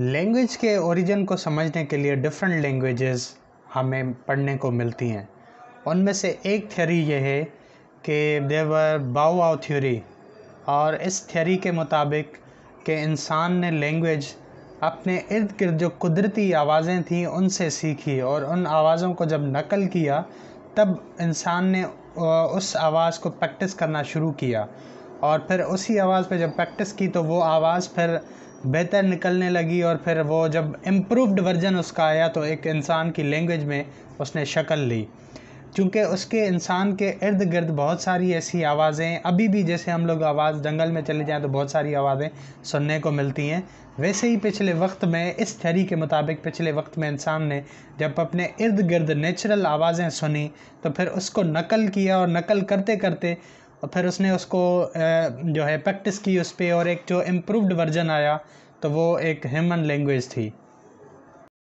language के origin को समझने के लिए डिफरेंट लैंग्वेजेस हमें पढ़ने को मिलती हैं उनमें से एक थ्योरी यह है कि देवर बाओ थ्योरी और इस थ्योरी के मुताबिक कि इंसान ने लैंग्वेज अपने इर्द गिर्द जो कुदरती आवाज़ें थीं उनसे सीखी और उन आवाज़ों को जब नकल किया तब इंसान ने उस आवाज़ को प्रैक्टिस करना शुरू किया और फिर उसी आवाज़ पे जब प्रैक्टिस की तो वो आवाज़ फिर बेहतर निकलने लगी और फिर वो जब इम्प्रूवड वर्जन उसका आया तो एक इंसान की लैंग्वेज में उसने शक्ल ली क्योंकि उसके इंसान के इर्द गिर्द बहुत सारी ऐसी आवाज़ें अभी भी जैसे हम लोग आवाज़ जंगल में चले जाएं तो बहुत सारी आवाज़ें सुनने को मिलती हैं वैसे ही पिछले वक्त में इस थ्योरी के मुताबिक पिछले वक्त में इंसान ने जब अपने इर्द गिर्द नेचुरल आवाज़ें सुनी तो फिर उसको नकल किया और नकल करते करते और फिर उसने उसको जो है प्रैक्टिस की उस पर और एक जो इम्प्रूवड वर्जन आया तो वो एक ह्यूमन लैंग्वेज थी